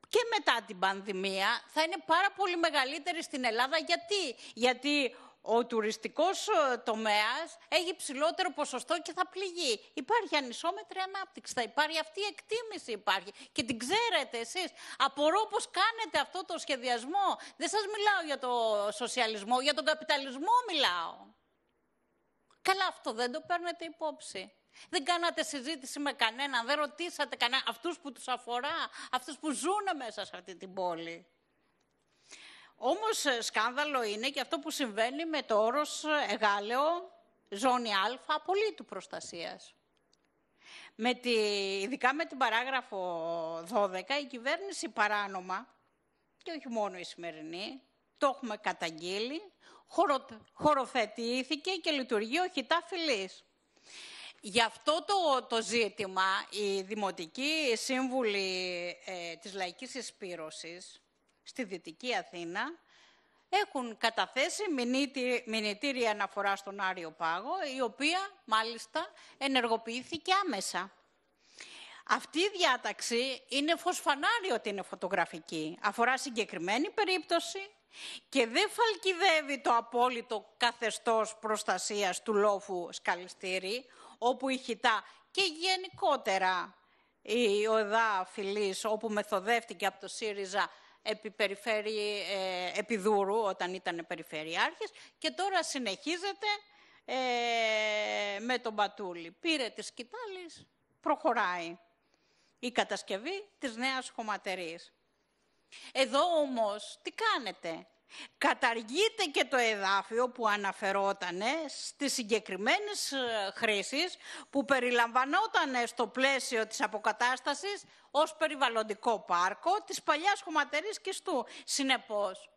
και μετά την πανδημία θα είναι πάρα πολύ μεγαλύτερη στην Ελλάδα. Γιατί, Γιατί ο τουριστικός ε, τομέας έχει ψηλότερο ποσοστό και θα πληγεί. Υπάρχει ανισόμετρη ανάπτυξη, θα υπάρχει αυτή η εκτίμηση υπάρχει και την ξέρετε εσείς. Απορώ πως κάνετε αυτό το σχεδιασμό. Δεν σας μιλάω για το σοσιαλισμό, για τον καπιταλισμό μιλάω. Καλά αυτό δεν το παίρνετε υπόψη. Δεν κάνατε συζήτηση με κανέναν, δεν ρωτήσατε κανέναν, αυτούς που τους αφορά, αυτούς που ζουν μέσα σε αυτή την πόλη. Όμως ε, σκάνδαλο είναι και αυτό που συμβαίνει με το όρος ε, εγάλεο ζώνη α απολύτου προστασίας. Με τη, ειδικά με την παράγραφο 12, η κυβέρνηση παράνομα, και όχι μόνο η σημερινή, το έχουμε καταγγείλει, χωροθετήθηκε και λειτουργεί οχητά φυλής. Γι' αυτό το, το ζήτημα, η δημοτική σύμβουλη ε, της λαϊκής εισπύρωσης, στη Δυτική Αθήνα, έχουν καταθέσει μηνυτήρια αναφορά στον Άριο Πάγο, η οποία μάλιστα ενεργοποιήθηκε άμεσα. Αυτή η διάταξη είναι φωσφανάριο ότι είναι φωτογραφική. Αφορά συγκεκριμένη περίπτωση και δεν φαλκιδεύει το απόλυτο καθεστώς προστασίας του λόφου σκαλιστήρι, όπου η χιτά και γενικότερα η οδά φυλής, όπου μεθοδεύτηκε από το ΣΥΡΙΖΑ, επί, περιφέρει, ε, όταν ήταν περιφερειάρχης και τώρα συνεχίζεται ε, με τον Πατούλη. Πήρε τις σκητάλης, προχωράει η κατασκευή της νέας χωματερής. Εδώ όμως τι κάνετε. Καταργείται και το εδάφιο που αναφερόταν στις συγκεκριμένες ε, χρήσεις που περιλαμβανόταν στο πλαίσιο της αποκατάστασης ως περιβαλλοντικό πάρκο της παλιάς χωματερής Κιστού. Συνεπώς,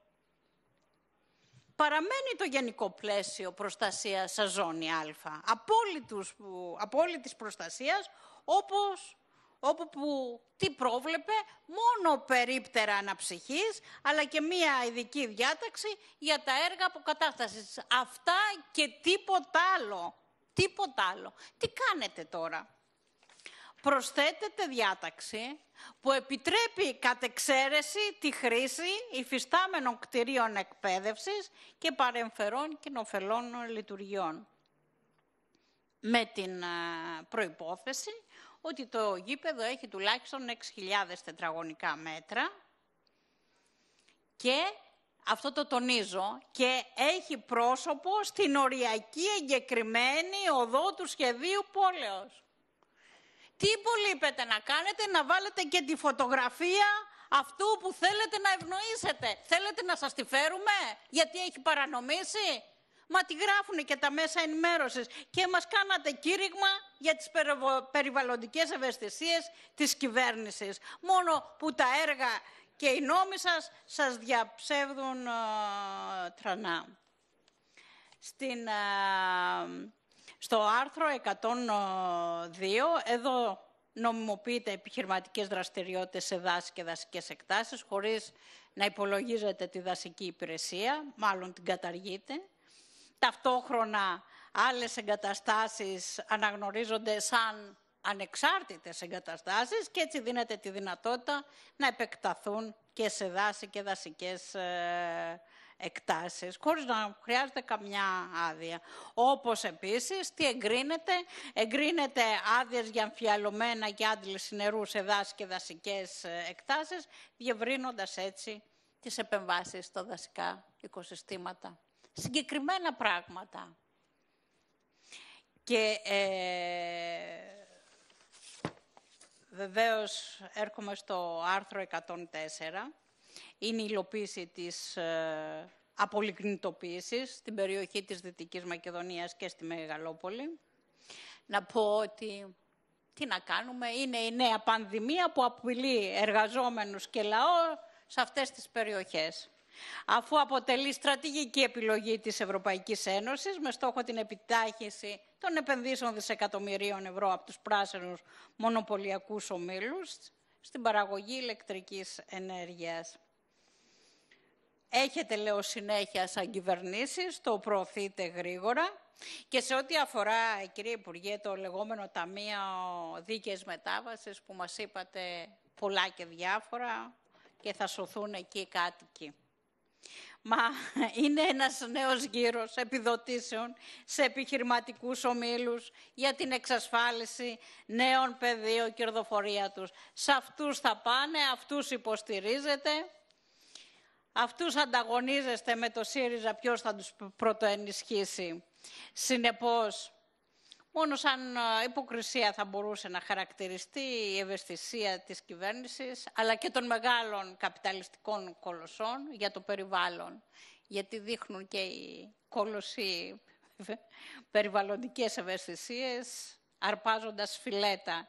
παραμένει το γενικό πλαίσιο προστασίας σε ζώνη Α, Απόλυτη απόλυτης προστασίας, όπως όπου που τι πρόβλεπε, μόνο περίπτερα αναψυχής, αλλά και μία ειδική διάταξη για τα έργα αποκατάστασης. Αυτά και τίποτα άλλο. Τίποτα άλλο. Τι κάνετε τώρα. Προσθέτεται διάταξη που επιτρέπει κατ' εξαίρεση τη χρήση υφιστάμενων κτηρίων εκπαίδευσης και παρεμφερών κοινοφελών λειτουργιών. Με την ε, προϋπόθεση ότι το γήπεδο έχει τουλάχιστον 6.000 τετραγωνικά μέτρα και αυτό το τονίζω, και έχει πρόσωπο στην οριακή εγκεκριμένη οδό του σχεδίου πόλεως. Τι υπολείπετε να κάνετε, να βάλετε και τη φωτογραφία αυτού που θέλετε να ευνοήσετε. Θέλετε να σας τη φέρουμε, γιατί έχει παρανομήσει. Μα τη γράφουν και τα μέσα ενημέρωσης και μας κάνατε κήρυγμα για τις περιβαλλοντικές ευαισθησίες της κυβέρνησης. Μόνο που τα έργα και οι νόμοι σας σας διαψεύδουν τρανά. Στην, στο άρθρο 102, εδώ νομιμοποιείται επιχειρηματικές δραστηριότητες σε δάση και δασικές εκτάσεις, χωρίς να υπολογίζεται τη δασική υπηρεσία, μάλλον την καταργείται. Ταυτόχρονα άλλες εγκαταστάσεις αναγνωρίζονται σαν ανεξάρτητες εγκαταστάσεις και έτσι δίνεται τη δυνατότητα να επεκταθούν και σε δάση και δασικές ε, εκτάσεις, χωρίς να χρειάζεται καμιά άδεια. Όπως επίσης, τι εγκρίνεται, εγκρίνεται άδειες για αμφιαλωμένα και άντληση νερού σε δάση και δασικές ε, εκτάσεις, διευρύνοντας έτσι τις επεμβάσεις στα δασικά οικοσυστήματα συγκεκριμένα πράγματα. Και ε, βεβαίως έρχομαι στο άρθρο 104. Είναι η υλοποίηση της ε, απολυκνητοποίησης στην περιοχή της Δυτικής Μακεδονίας και στη Μεγαλόπολη. Να πω ότι τι να κάνουμε, είναι η νέα πανδημία που απειλεί εργαζόμενους και λαό σε αυτές τις περιοχές αφού αποτελεί στρατηγική επιλογή της Ευρωπαϊκής Ένωσης με στόχο την επιτάχυνση των επενδύσεων δισεκατομμυρίων ευρώ από τους πράσινους μονοπωλιακούς ομίλους στην παραγωγή ηλεκτρικής ενέργειας. Έχετε, λέω, συνέχεια σαν κυβερνήσεις, το προωθείτε γρήγορα. Και σε ό,τι αφορά, κύριε Υπουργέ, το λεγόμενο Ταμείο Δίκαιες Μετάβασης, που μας είπατε πολλά και διάφορα και θα σωθούν εκεί κάτοικοι. Μα [LAUGHS] είναι ένας νέος γύρος επιδοτήσεων σε επιχειρηματικούς ομίλους για την εξασφάλιση νέων πεδίων κερδοφορία τους. Σε αυτούς θα πάνε, αυτούς υποστηρίζεται, Αυτούς ανταγωνίζεστε με το ΣΥΡΙΖΑ ποιος θα τους πρωτοενισχύσει. Συνεπώς, Μόνο σαν υποκρισία θα μπορούσε να χαρακτηριστεί η ευαισθησία της κυβέρνησης, αλλά και των μεγάλων καπιταλιστικών κολοσσών για το περιβάλλον, γιατί δείχνουν και οι κολοσσοί [LAUGHS] περιβαλλοντικές ευαισθησίες, αρπάζοντας φιλέτα.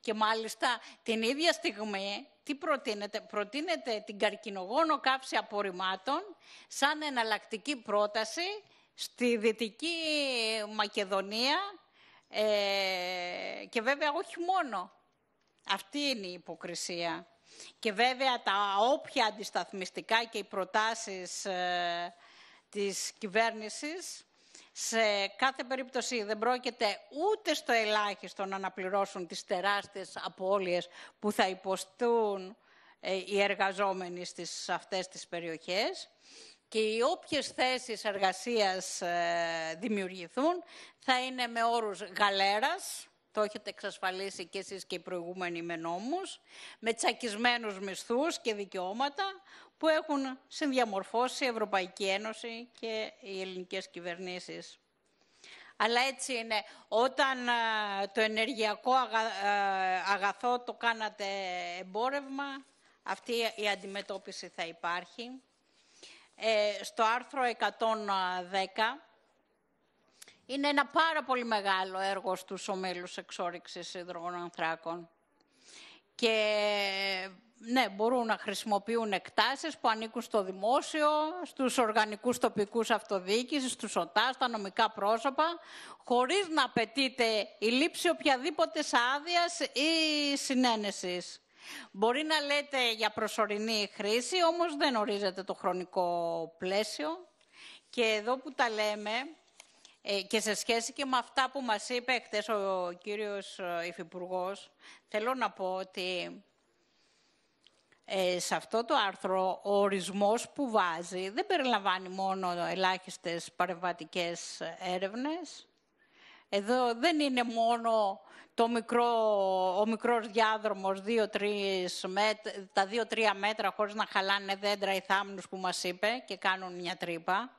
Και μάλιστα την ίδια στιγμή, τι προτείνεται, προτείνεται την καρκινογόνο κάψη απορριμμάτων σαν εναλλακτική πρόταση στη Δυτική Μακεδονία ε, και βέβαια όχι μόνο. Αυτή είναι η υποκρισία. Και βέβαια τα όποια αντισταθμιστικά και οι προτάσεις ε, της κυβέρνησης σε κάθε περίπτωση δεν πρόκειται ούτε στο ελάχιστο να αναπληρώσουν τις τεράστιες απώλειες που θα υποστούν ε, οι εργαζόμενοι στις αυτές τις περιοχές και οι όποιες θέσεις εργασίας ε, δημιουργηθούν θα είναι με όρους γαλέρας, το έχετε εξασφαλίσει και εσείς και οι προηγούμενοι με νόμους, με τσακισμένους μισθούς και δικαιώματα που έχουν συνδιαμορφώσει η Ευρωπαϊκή Ένωση και οι ελληνικές κυβερνήσεις. Αλλά έτσι είναι. Όταν ε, το ενεργειακό ε, αγαθό το κάνατε εμπόρευμα, αυτή η αντιμετώπιση θα υπάρχει. Ε, στο άρθρο 110. Είναι ένα πάρα πολύ μεγάλο έργο στους ομίλους εξόριξης ανθράκων. Και ναι, μπορούν να χρησιμοποιούν εκτάσεις που ανήκουν στο δημόσιο, στους οργανικούς τοπικούς αυτοδιοίκησης, στους ΟΤΑ, στα νομικά πρόσωπα, χωρίς να απαιτείται η λήψη οποιαδήποτε άδειας ή συνένεσης. Μπορεί να λέτε για προσωρινή χρήση, όμως δεν ορίζεται το χρονικό πλαίσιο. Και εδώ που τα λέμε, ε, και σε σχέση και με αυτά που μας είπε χτες ο κύριος ε, υφυπουργός, θέλω να πω ότι ε, σε αυτό το άρθρο ο ορισμός που βάζει δεν περιλαμβάνει μόνο ελάχιστες παρεμβατικές έρευνες. Εδώ δεν είναι μόνο το μικρό, ο μικρός διάδρομος, δύο, τα δύο-τρία μέτρα χωρίς να χαλάνε δέντρα ή θάμνους που μας είπε και κάνουν μια τρύπα.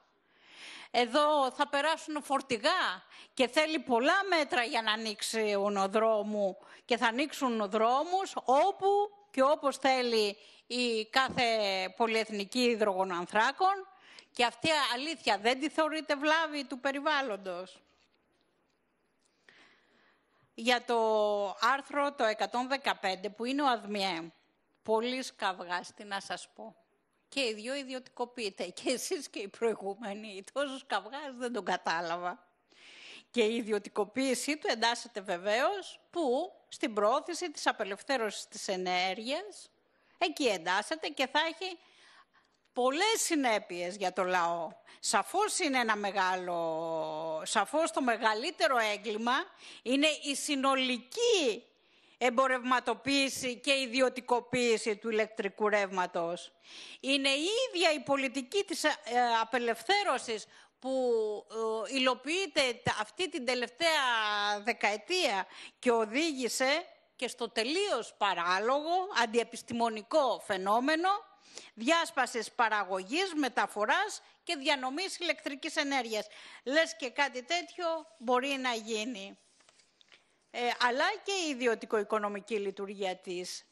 Εδώ θα περάσουν φορτηγά και θέλει πολλά μέτρα για να ο δρόμου και θα ανοίξουν δρόμους όπου και όπως θέλει η κάθε πολυεθνική υδρογονανθράκων και αυτή η αλήθεια δεν τη θεωρείται βλάβη του περιβάλλοντος για το άρθρο το 115 που είναι ο ΑΔΜΙΕ. Πολύ καυγάς, τι να σας πω. Και οι δυο ιδιωτικοποιείται και εσείς και οι προηγούμενοι. Τόσο καυγάς δεν τον κατάλαβα. Και η ιδιωτικοποίησή του εντάσσεται βεβαίως που στην πρόθεση της απελευθέρωσης της ενέργειας, εκεί εντάσσεται και θα έχει πολλές συνέπειες για το λαό. Σαφώς είναι ένα μεγάλο, σαφώς το μεγαλύτερο έγκλημα είναι η συνολική εμπορευματοποίηση και ιδιωτικοποίηση του ηλεκτρικού ρεύματος. Είναι η ίδια η πολιτική της ε, απελευθέρωσης που ε, υλοποιείται αυτή την τελευταία δεκαετία και οδήγησε και στο τελείως παράλογο αντιεπιστημονικό φαινόμενο διάσπασης παραγωγής, μεταφοράς και διανομής ηλεκτρικής ενέργειας. Λες και κάτι τέτοιο μπορεί να γίνει. Ε, αλλά και η ιδιωτικο-οικονομική λειτουργία της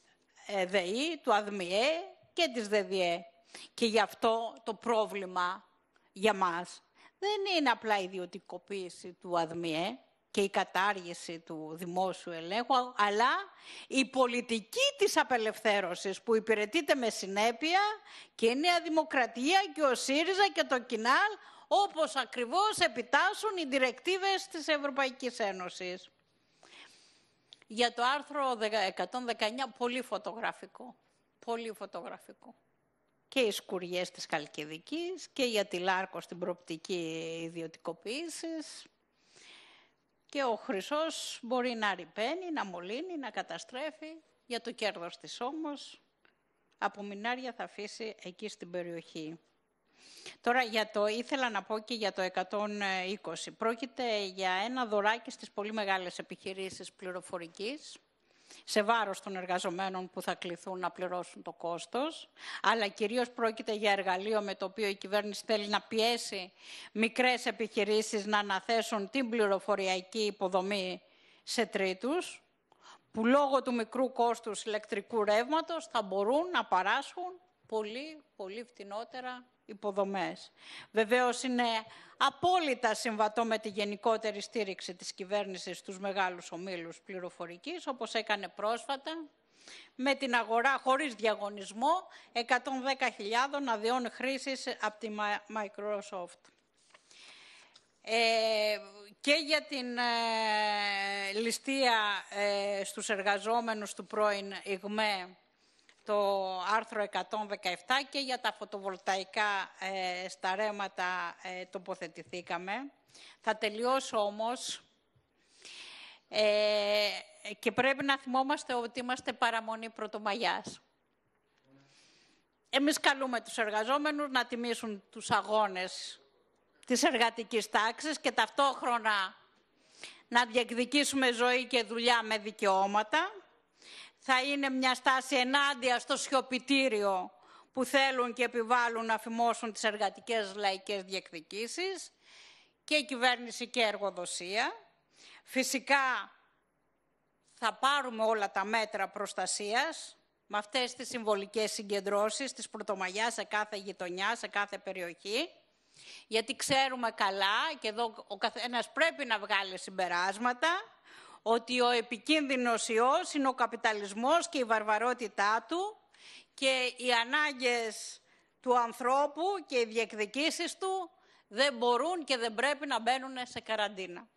ε, ΔΕΗ, του ΑΔΜΙΕ και της ΔΕΔΙΕ. Και γι' αυτό το πρόβλημα για μας δεν είναι απλά η ιδιωτικοποίηση του ΑΔΜΙΕ, και η κατάργηση του δημόσιου ελέγχου, αλλά η πολιτική της απελευθέρωσης που υπηρετείται με συνέπεια και η Νέα Δημοκρατία και ο ΣΥΡΙΖΑ και το ΚΙΝΑΛ, όπως ακριβώς επιτάσσουν οι διρεκτίβες της Ευρωπαϊκής Ένωσης. Για το άρθρο 119, πολύ φωτογραφικό. Πολύ φωτογραφικό. Και οι σκουριές της Καλκιδικής και για τη Λάρκο στην προοπτική ιδιωτικοποίησης και ο χρυσός μπορεί να ρηπαίνει, να μολύνει, να καταστρέφει. Για το κέρδος της όμως, από μινάρια θα αφήσει εκεί στην περιοχή. Τώρα για το, ήθελα να πω και για το 120. Πρόκειται για ένα δωράκι στις πολύ μεγάλες επιχειρήσεις πληροφορικής, σε βάρος των εργαζομένων που θα κληθούν να πληρώσουν το κόστος, αλλά κυρίως πρόκειται για εργαλείο με το οποίο η κυβέρνηση θέλει να πιέσει μικρές επιχειρήσεις να αναθέσουν την πληροφοριακή υποδομή σε τρίτους, που λόγω του μικρού κόστους ηλεκτρικού ρεύματος θα μπορούν να παράσχουν πολύ, πολύ φτηνότερα υποδομές. Βεβαίως είναι απόλυτα συμβατό με τη γενικότερη στήριξη της κυβέρνησης στους μεγάλους ομίλους πληροφορικής, όπως έκανε πρόσφατα, με την αγορά χωρίς διαγωνισμό 110.000 αδειών χρήσης από τη Microsoft. Ε, και για την ε, ληστεία ε, στους εργαζόμενους του πρώην ΙΓΜΕ το άρθρο 117 και για τα φωτοβολταϊκά σταρέματα ε, στα ρέματα ε, τοποθετηθήκαμε. Θα τελειώσω όμως ε, και πρέπει να θυμόμαστε ότι είμαστε παραμονή Πρωτομαγιάς. Εμείς καλούμε τους εργαζόμενους να τιμήσουν τους αγώνες της εργατικής τάξης και ταυτόχρονα να διεκδικήσουμε ζωή και δουλειά με δικαιώματα θα είναι μια στάση ενάντια στο σιωπητήριο που θέλουν και επιβάλλουν να φημώσουν τις εργατικές λαϊκές διεκδικήσεις και η κυβέρνηση και εργοδοσία. Φυσικά θα πάρουμε όλα τα μέτρα προστασίας με αυτές τις συμβολικές συγκεντρώσεις της Πρωτομαγιάς σε κάθε γειτονιά, σε κάθε περιοχή. Γιατί ξέρουμε καλά και εδώ ο καθένας πρέπει να βγάλει συμπεράσματα ότι ο επικίνδυνος ιός είναι ο καπιταλισμός και η βαρβαρότητά του και οι ανάγκες του ανθρώπου και οι διεκδικήσεις του δεν μπορούν και δεν πρέπει να μπαίνουν σε καραντίνα.